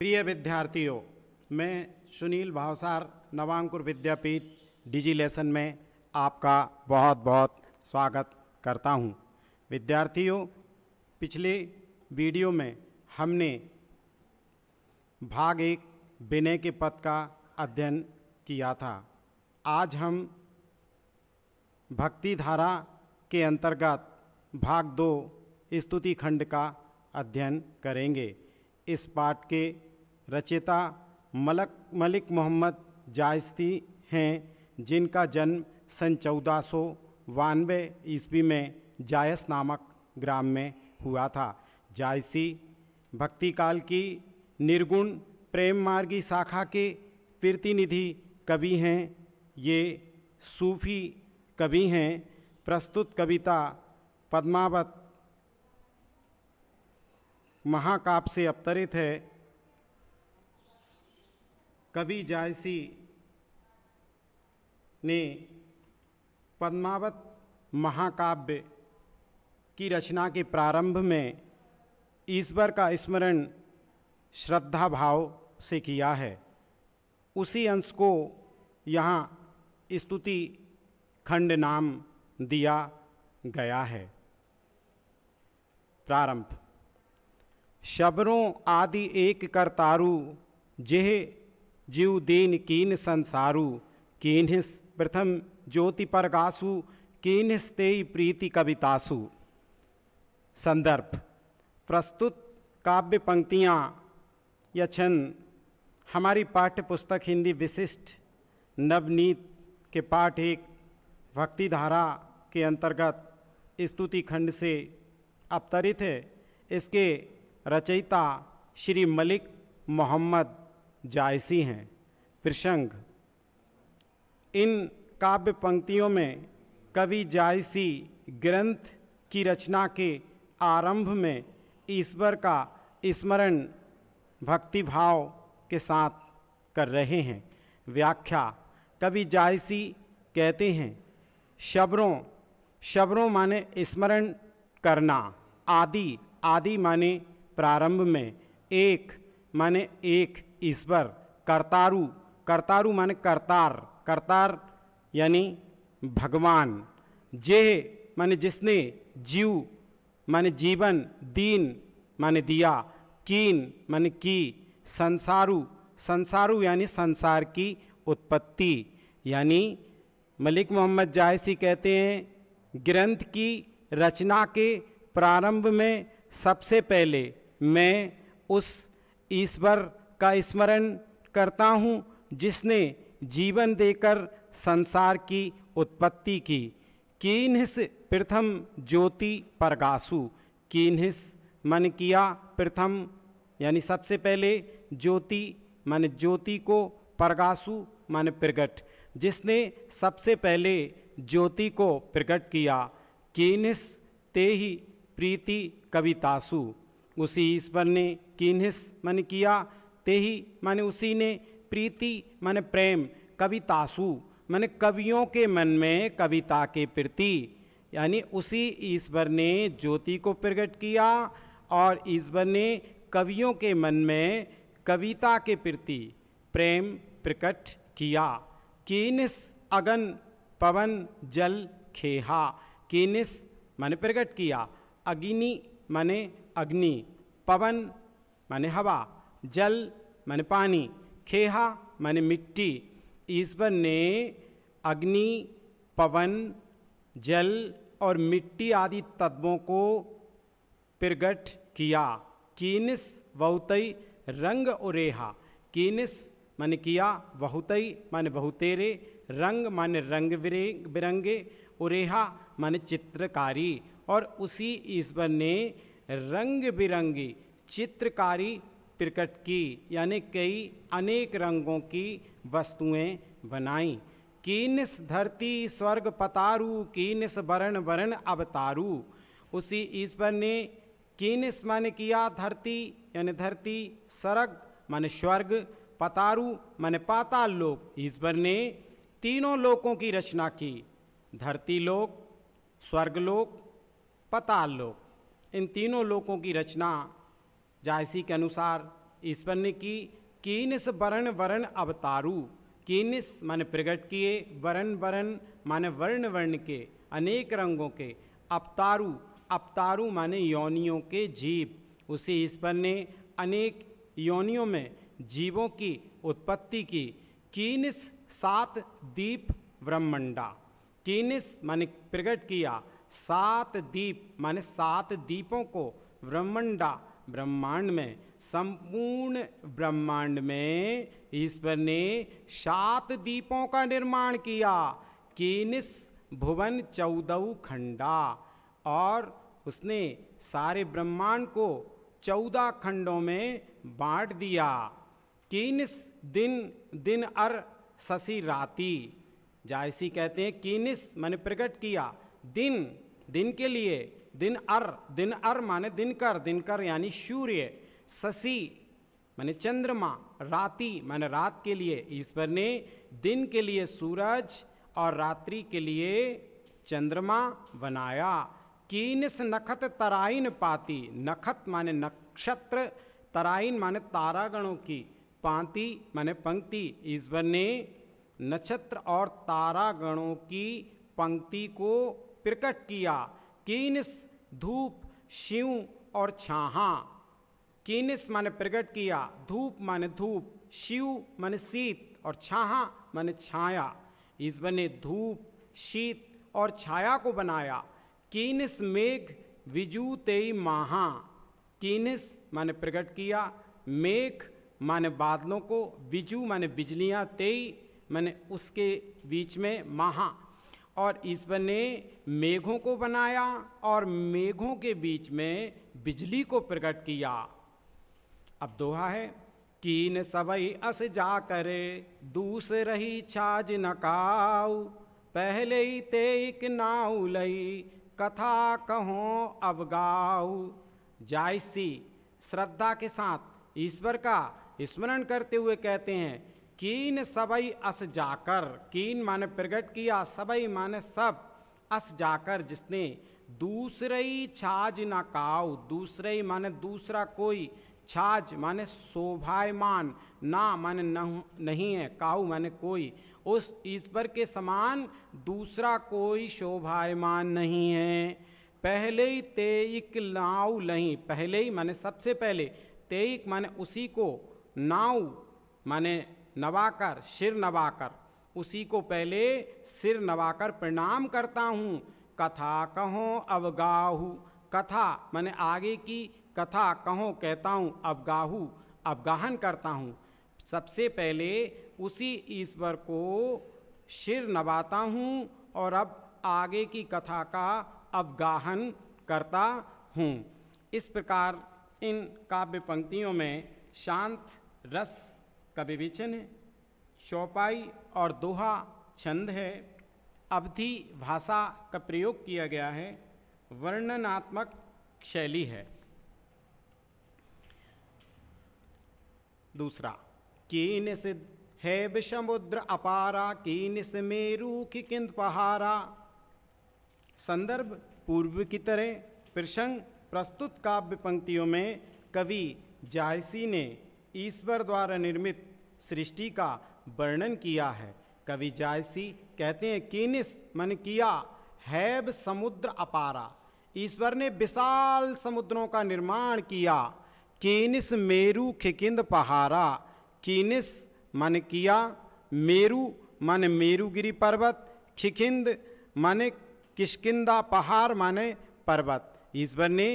प्रिय विद्यार्थियों मैं सुनील भावसार नवांकुर विद्यापीठ डिजी लेसन में आपका बहुत बहुत स्वागत करता हूं। विद्यार्थियों पिछले वीडियो में हमने भाग एक विनय के पद का अध्ययन किया था आज हम भक्ति धारा के अंतर्गत भाग दो स्तुति खंड का अध्ययन करेंगे इस पाठ के रचेता मलक मलिक मोहम्मद जायस्ती हैं जिनका जन्म सन चौदह सौ बानवे ईस्वी में जायस नामक ग्राम में हुआ था जायसी भक्ति काल की निर्गुण प्रेम मार्गी शाखा के प्रतिनिधि कवि हैं ये सूफी कवि हैं प्रस्तुत कविता पद्मावत महाकाप से अवतरित है कवि जायसी ने पद्मावत महाकाव्य की रचना के प्रारंभ में ईश्वर का स्मरण श्रद्धा भाव से किया है उसी अंश को यहाँ स्तुति खंड नाम दिया गया है प्रारंभ शबरों आदि एक करतारू जेह जीव दीन कीन संसारु कीन्हिस प्रथम ज्योति परगासु कीन्हिस तेई प्रीति कवितासु संदर्भ प्रस्तुत काव्य पंक्तियाँ या हमारी पाठ्य पुस्तक हिंदी विशिष्ट नवनीत के पाठ एक भक्ति धारा के अंतर्गत स्तुति खंड से अवतरित है इसके रचयिता श्री मलिक मोहम्मद जायसी हैं प्रसंग इन काव्य पंक्तियों में कवि जायसी ग्रंथ की रचना के आरंभ में ईश्वर का स्मरण भक्ति भाव के साथ कर रहे हैं व्याख्या कवि जायसी कहते हैं शबरों शबरों माने स्मरण करना आदि आदि माने प्रारंभ में एक माने एक ईश्वर करतारू करतारू माने करतार करतार यानी भगवान जे माने जिसने जीव माने जीवन दीन माने दिया कीन माने की संसारु संसारू यानी संसार की उत्पत्ति यानी मलिक मोहम्मद जायसी कहते हैं ग्रंथ की रचना के प्रारंभ में सबसे पहले मैं उस ईश्वर का स्मरण करता हूँ जिसने जीवन देकर संसार की उत्पत्ति की किन्हिस प्रथम ज्योति परगासु किन्हिस मन किया प्रथम यानी सबसे पहले ज्योति मन ज्योति को परगासु मन प्रगट जिसने सबसे पहले ज्योति को प्रकट किया किन्हिस ते ही प्रीति कवितासु उसी ईश्वर ने किन्हिस मन किया ते ही माने उसी ने प्रीति माने प्रेम कवितासु माने कवियों के मन में कविता के प्रति यानी उसी ईश्वर ने ज्योति को प्रकट किया और ईश्वर ने कवियों के मन में कविता के प्रति प्रेम प्रकट किया कीनिस अगन पवन जल खेहा कीनिस माने प्रकट किया अग्नि माने अग्नि पवन माने हवा जल माने पानी खेहा माने मिट्टी ईश्वर ने अग्नि पवन जल और मिट्टी आदि तत्वों को प्रगट किया कीनिस बहुतई रंग उरेहा कीनिस माने किया बहुतई माने बहुतेरे रंग माने रंग बिरंगे उरेहा माने चित्रकारी और उसी ईश्वर ने रंग बिरंगी चित्रकारी प्रकट की यानी कई अनेक रंगों की वस्तुएं बनाई कीनस धरती स्वर्ग पतारू कीनस वरण वरण अवतारू उसी ईश्वर ने कीनस माने किया धरती यानी धरती सरग माने स्वर्ग पतारू माने पाताल लोक ईश्वर ने तीनों लोकों की रचना की धरती लोक स्वर्ग लोक पताल लोक इन तीनों लोकों की रचना जायसी के अनुसार ईश्वर ने की कीनस वर्ण वर्ण अवतारू कीनस माने प्रकट किए वर्ण वर्ण माने वर्ण वर्ण के अनेक रंगों के अवतारू अवतारू माने योनियों के जीव उसे ईश्वर ने अनेक योनियों में जीवों की उत्पत्ति की किनिस सात दीप ब्रह्मंडा कीनस माने प्रकट किया सात दीप माने सात दीपों को ब्रह्मंडा ब्रह्मांड में संपूर्ण ब्रह्मांड में ईश्वर ने सात दीपों का निर्माण किया किनिस भुवन चौदह खंडा और उसने सारे ब्रह्मांड को चौदह खंडों में बांट दिया कीनिस दिन दिन अर शशि राति जायसी कहते हैं कीनिस मैंने प्रकट किया दिन दिन के लिए दिन अर दिन अर माने दिनकर दिनकर यानी सूर्य शशि माने चंद्रमा राति माने रात के लिए ईश्वर ने दिन के लिए सूरज और रात्रि के लिए चंद्रमा बनाया कीनस नखत तराइन पाती नखत माने नक्षत्र तराइन माने तारागणों की पांति माने पंक्ति ईश्वर ने नक्षत्र और तारागणों की पंक्ति को प्रकट किया कीनिस धूप शिव और छाहा कीनिस माने प्रकट किया धूप माने धूप शिव माने शीत और छाहा माने छाया इस बने धूप शीत और छाया को बनाया कीनिस मेघ विजू तेई माहा कीनिस माने प्रकट किया मेघ माने बादलों को विजू माने बिजलियाँ तेई माने उसके बीच में माहा और ईश्वर ने मेघों को बनाया और मेघों के बीच में बिजली को प्रकट किया अब दोहा है कीन सबई अस कर दूस रही छाज नकाऊ पहले ही तेक नाऊ लई कथा कहो अवगाऊ जायसी श्रद्धा के साथ ईश्वर का स्मरण करते हुए कहते हैं कीन सबई अस जाकर कीन माने प्रकट किया सबई माने सब अस जाकर जिसने दूसरे छाज ना काव दूसरे माने दूसरा कोई छाज माने शोभायमान ना माने नहीं है काऊ माने कोई उस ईश्वर के समान दूसरा कोई शोभायमान नहीं है पहले ही तेईक नाव लही पहले ही माने सबसे पहले तेईक माने उसी को नाव माने नवाकर सिर नवाकर उसी को पहले सिर नवाकर प्रणाम करता हूँ कथा कहो अवगाहु कथा मैंने आगे की कथा कहो कहता हूँ अवगाहु अवगाहन करता हूँ सबसे पहले उसी ईश्वर को सिर नवाता हूँ और अब आगे की कथा का अवगाहन करता हूँ इस प्रकार इन काव्य पंक्तियों में शांत रस का विवेचन है चौपाई और दोहा छंद है अवधि भाषा का प्रयोग किया गया है वर्णनात्मक शैली है दूसरा कीन सिद्ध है विषमुद्र अपारा कीन मेरू की किंद पहारा संदर्भ पूर्व की तरह प्रसंग प्रस्तुत काव्य पंक्तियों में कवि जायसी ने ईश्वर द्वारा निर्मित सृष्टि का वर्णन किया है कवि जायसी कहते हैं कीनिस मन किया हैब समुद्र अपारा ईश्वर ने विशाल समुद्रों का निर्माण किया किनिस मेरु खिकिंद पहारा कीनिस मन किया मेरु मन मेरुगिरी पर्वत खिकिंद मन किशकिंदा पहाड़ माने पर्वत ईश्वर ने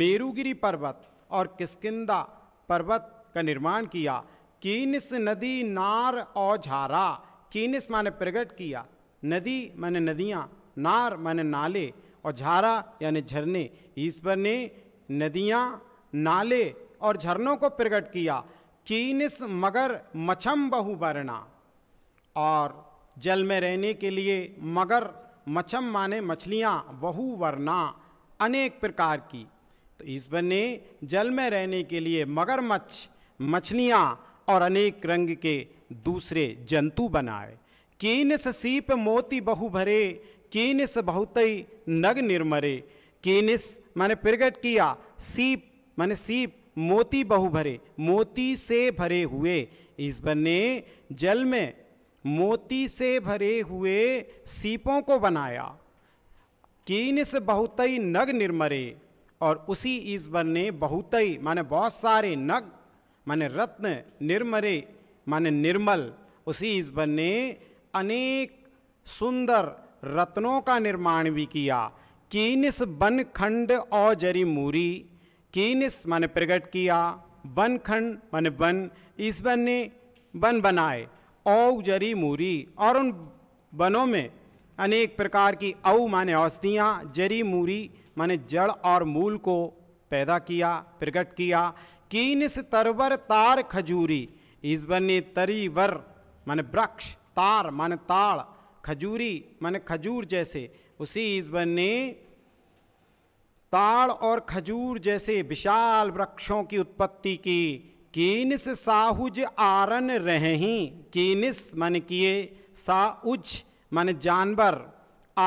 मेरुगिरी पर्वत और किसकिंदा पर्वत का निर्माण किया कीनिस नदी नार औझारा कीनिस माने प्रकट किया नदी माने नदियाँ नार माने नाले और झारा यानी झरने ईश्वर ने नदियाँ नाले और झरनों को प्रकट किया कीनिस मगर मछम बहुवर्णा और जल में रहने के लिए मगर मछम माने मछलियाँ वरना अनेक प्रकार की तो ईश्वर ने जल में रहने के लिए मगरमच्छ मछलियाँ और अनेक रंग के दूसरे जंतु बनाए से सीप मोती बहु भरे बहुत ही नग निर्मरे कीनस माने प्रगट किया सीप माने सीप मोती बहु भरे मोती से भरे हुए इस बने जल में मोती से भरे हुए सीपों को बनाया कीन बहुत ही नग निर्मरे और उसी ईश्वर ने ही माने बहुत सारे नग माने रत्न निर्मरे माने निर्मल उसी ईश्वर ने अनेक सुंदर रत्नों का निर्माण भी किया कीनिस वन खंड और जरी मूरी कीनिस माने प्रकट किया वन खंड माने वन ईश्वर ने वन बनाए औ जरी मूरी और उन वनों में अनेक प्रकार की औ माने औषधियाँ जरी मूरी माने जड़ और मूल को पैदा किया प्रकट किया कीनिस तरवर तार खजूरी इस बने तरी वर मन वृक्ष तार मन ताड़ खजूरी मन खजूर जैसे उसी इस बने ताड़ और खजूर जैसे विशाल वृक्षों की उत्पत्ति की कीनिस साहुज आरन रही कीनिस मन किए साउज मन जानवर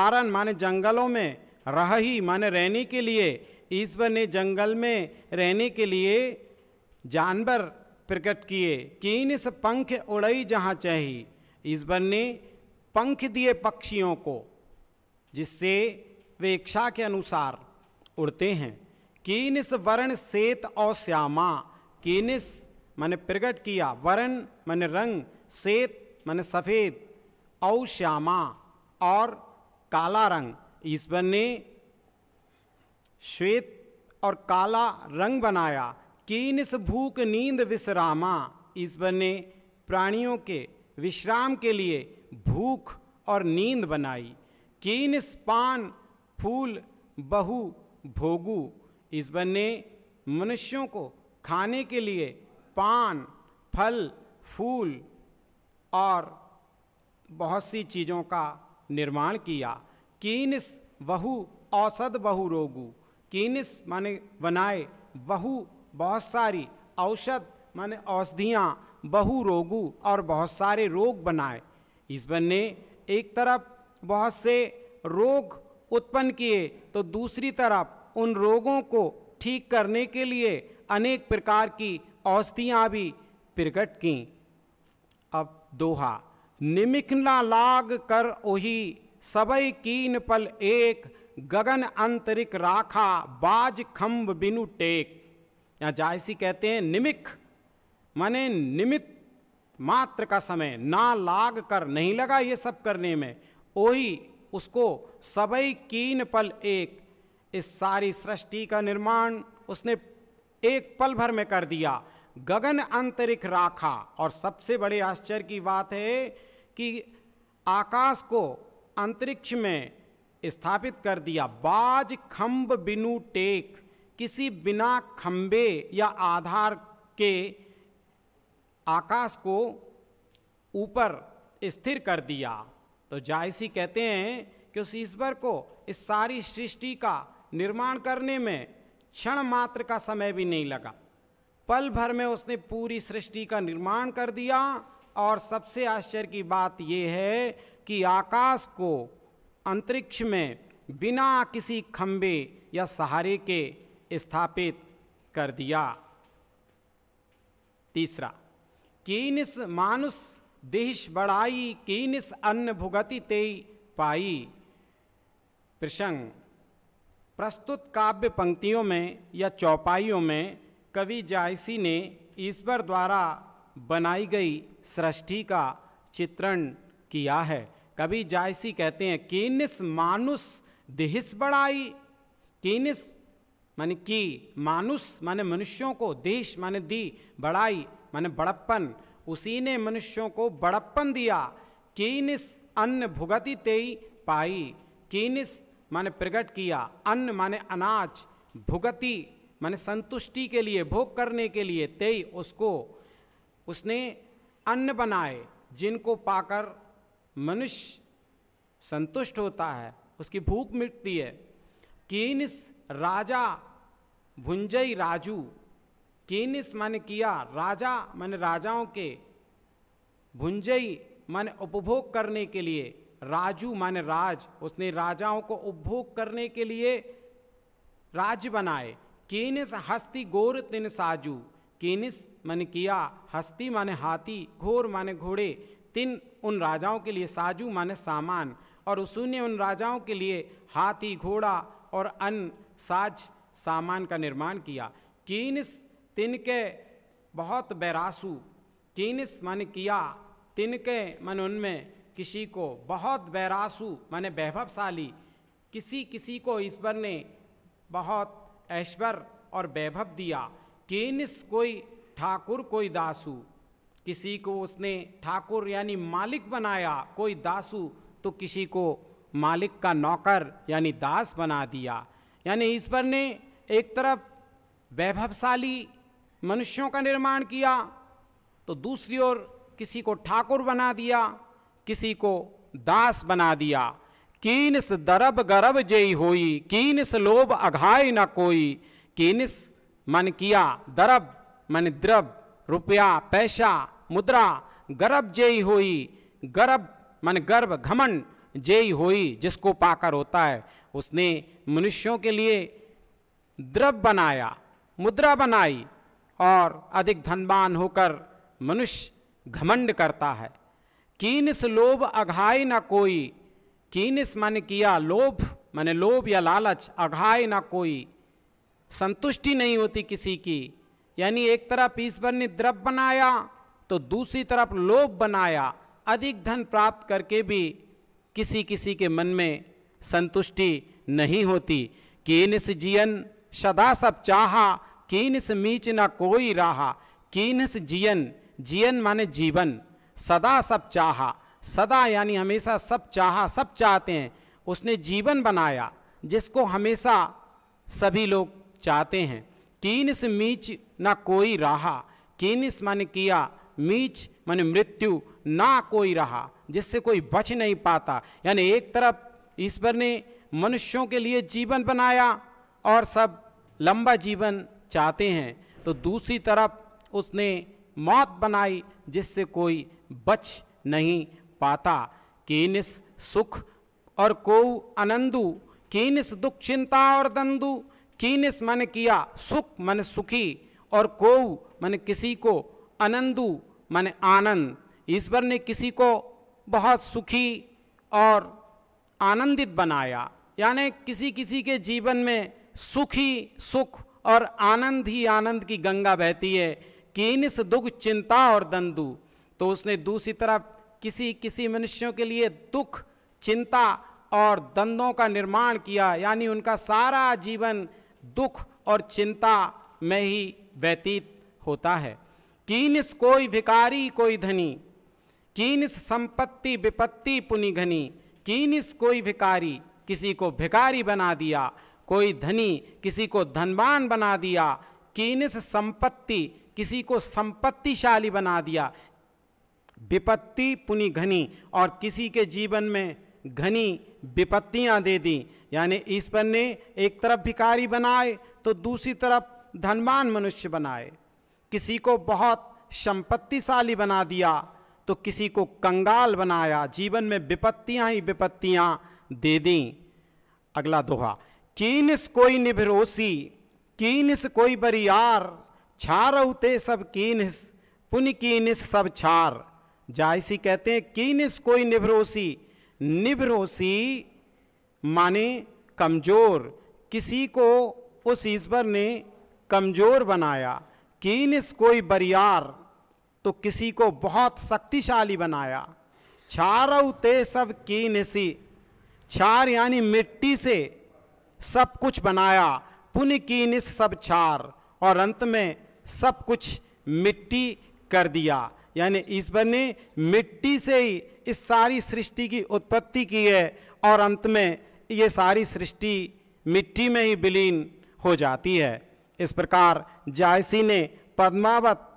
आरन माने जंगलों में रह ही मान रहने के लिए ईश्वर ने जंगल में रहने के लिए जानवर प्रकट किए इन से पंख उड़ई जहाँ चाहिए बन ने पंख दिए पक्षियों को जिससे वे इच्छा के अनुसार उड़ते हैं किनिस वर्ण श्वेत और श्यामा कीनिस मैंने प्रकट किया वर्ण मैंने रंग श्वेत मैंने सफ़ेद और श्यामा और काला रंग ईश्वर ने श्वेत और काला रंग बनाया कीनस भूख नींद विश्रामा ईश्वर ने प्राणियों के विश्राम के लिए भूख और नींद बनाई कीनस पान फूल बहु भोगु ईश्वर ने मनुष्यों को खाने के लिए पान फल फूल और बहुत सी चीज़ों का निर्माण किया कीनस बहु औसत बहु रोगु कीनस माने बनाए बहु बहुत सारी औषध माने औषधियाँ बहु रोगु और बहुत सारे रोग बनाए ईश्वर ने एक तरफ बहुत से रोग उत्पन्न किए तो दूसरी तरफ उन रोगों को ठीक करने के लिए अनेक प्रकार की औषधियाँ भी प्रकट की अब दोहा निमिखना लाग कर ओही सबई कीन पल एक गगन अंतरिक राखा बाज खम्ब बिनु टेक या जायसी कहते हैं निमिक माने निमित मात्र का समय ना लाग कर नहीं लगा ये सब करने में ओही उसको सबई कीन पल एक इस सारी सृष्टि का निर्माण उसने एक पल भर में कर दिया गगन अंतरिक राखा और सबसे बड़े आश्चर्य की बात है कि आकाश को अंतरिक्ष में स्थापित कर दिया बाज खम्ब बिनु टेक किसी बिना खम्बे या आधार के आकाश को ऊपर स्थिर कर दिया तो जायसी कहते हैं कि उस ईश्वर को इस सारी सृष्टि का निर्माण करने में क्षण मात्र का समय भी नहीं लगा पल भर में उसने पूरी सृष्टि का निर्माण कर दिया और सबसे आश्चर्य की बात यह है कि आकाश को अंतरिक्ष में बिना किसी खम्बे या सहारे के स्थापित कर दिया तीसरा कीनिस मानुष देश बढ़ाई कीनिस अन्न भुगति ते पाई प्रसंग प्रस्तुत काव्य पंक्तियों में या चौपाइयों में कवि जायसी ने ईश्वर द्वारा बनाई गई सृष्टि का चित्रण किया है कवि जायसी कहते हैं कीनिस मानुष देहिस बढ़ाई कीनिस माने कि मानुष माने मनुष्यों को देश माने दी बड़ाई माने बड़प्पन उसी ने मनुष्यों को बड़प्पन दिया किनिस अन्न भुगति तेई पाई किनिस माने प्रकट किया अन्न माने अनाज भुगति माने संतुष्टि के लिए भोग करने के लिए तेई उसको उसने अन्न बनाए जिनको पाकर मनुष्य संतुष्ट होता है उसकी भूख मिटती है किनिस राजा भुंजई राजू केनिस मन किया राजा मन राजाओं के भुंजई मन उपभोग करने के लिए राजू मान राज उसने राजाओं को उपभोग करने के लिए राज्य बनाए केनिस हस्ती गोर तिन साजू केनिस मन किया हस्ती माने हाथी घोर माने घोड़े तिन उन राजाओं के लिए साजू माने सामान और उसने उन राजाओं के लिए हाथी घोड़ा और अन्य साज सामान का निर्माण किया किनस तिनके बहुत बैरासु कीनिस मन किया तिनके मन उनमें किसी को बहुत बैरासु माने वैभवशाली किसी किसी को ईश्वर ने बहुत ऐश्वर और वैभव दिया केनिस कोई ठाकुर कोई दासु किसी को उसने ठाकुर यानी मालिक बनाया कोई दासु तो किसी को मालिक का नौकर यानी दास बना दिया यानी ईश्वर ने एक तरफ वैभवशाली मनुष्यों का निर्माण किया तो दूसरी ओर किसी को ठाकुर बना दिया किसी को दास बना दिया कीनस दरब गरब जेई होई कीनस लोभ अघाय न कोई कीनस मन किया दरब मन द्रव रुपया पैसा मुद्रा गर्भ जेई होई गर्भ मन गर्भ घमन जेई होई जिसको पाकर होता है उसने मनुष्यों के लिए द्रव बनाया मुद्रा बनाई और अधिक धनवान होकर मनुष्य घमंड करता है कीनस लोभ अघाय न कोई कीनस मन किया लोभ मैंने लोभ या लालच अघाय ना कोई संतुष्टि नहीं होती किसी की यानी एक तरफ ईश्वर ने द्रव बनाया तो दूसरी तरफ लोभ बनाया अधिक धन प्राप्त करके भी किसी किसी के मन में संतुष्टि नहीं होती कीनस जियन सदा सब चाहा से मीच न कोई राहा से जियन जियन माने जीवन सदा सब चाहा सदा यानी हमेशा सब चाहा सब चाहते हैं उसने जीवन बनाया जिसको हमेशा सभी लोग चाहते हैं कीनस मीच ना कोई रहा कीनस माने किया मीच माने मृत्यु ना कोई रहा जिससे कोई बच नहीं पाता यानी एक तरफ ईश्वर ने मनुष्यों के लिए जीवन बनाया और सब लंबा जीवन चाहते हैं तो दूसरी तरफ उसने मौत बनाई जिससे कोई बच नहीं पाता केनिस सुख और को अनंदु केनिस दुख चिंता और दंदु केनिस मन किया सुख मन सुखी और को मन किसी को अनंदु मन आनंद ईश्वर ने किसी को बहुत सुखी और आनंदित बनाया यानी किसी किसी के जीवन में सुख ही सुख और आनंद ही आनंद की गंगा बहती है कीनस दुख चिंता और दंदु तो उसने दूसरी तरफ किसी किसी मनुष्यों के लिए दुख चिंता और दंदों का निर्माण किया यानी उनका सारा जीवन दुख और चिंता में ही व्यतीत होता है कीनस कोई भिकारी कोई धनी कीनस संपत्ति विपत्ति पुनि घनी कीनिस कोई भिकारी किसी को भिकारी बना दिया कोई धनी किसी को धनवान बना दिया कीनिस संपत्ति किसी को संपत्तिशाली बना दिया विपत्ति पुनि घनी और किसी के जीवन में घनी विपत्तियां दे दी यानी ईश्वर ने एक तरफ भिकारी बनाए तो दूसरी तरफ धनवान मनुष्य बनाए किसी को बहुत संपत्तिशाली बना दिया तो किसी को कंगाल बनाया जीवन में विपत्तियां ही विपत्तियां दे दी अगला दोहा कीनस कोई निभरोसी कीनस कोई बरियार छार उते सब कीनस पुन कीनस सब छार जायसी कहते हैं कीनस कोई निभरोसी निभरोसी माने कमजोर किसी को उस ईश्वर ने कमजोर बनाया कीनस कोई बरियार तो किसी को बहुत शक्तिशाली बनाया क्षारव ते सब की निसी क्षार यानी मिट्टी से सब कुछ बनाया पुण्य की निस सब क्षार और अंत में सब कुछ मिट्टी कर दिया यानी ईश्वर ने मिट्टी से ही इस सारी सृष्टि की उत्पत्ति की है और अंत में ये सारी सृष्टि मिट्टी में ही विलीन हो जाती है इस प्रकार जायसी ने पद्मावत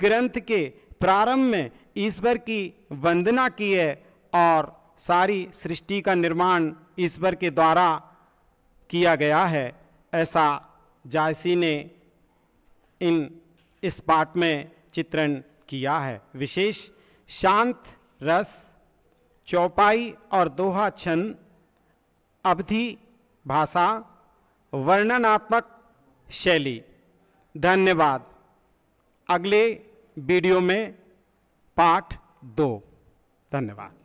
ग्रंथ के प्रारंभ में ईश्वर की वंदना की है और सारी सृष्टि का निर्माण ईश्वर के द्वारा किया गया है ऐसा जायसी ने इन इस पाठ में चित्रण किया है विशेष शांत रस चौपाई और दोहा छंद अवधि भाषा वर्णनात्मक शैली धन्यवाद अगले वीडियो में पाठ दो धन्यवाद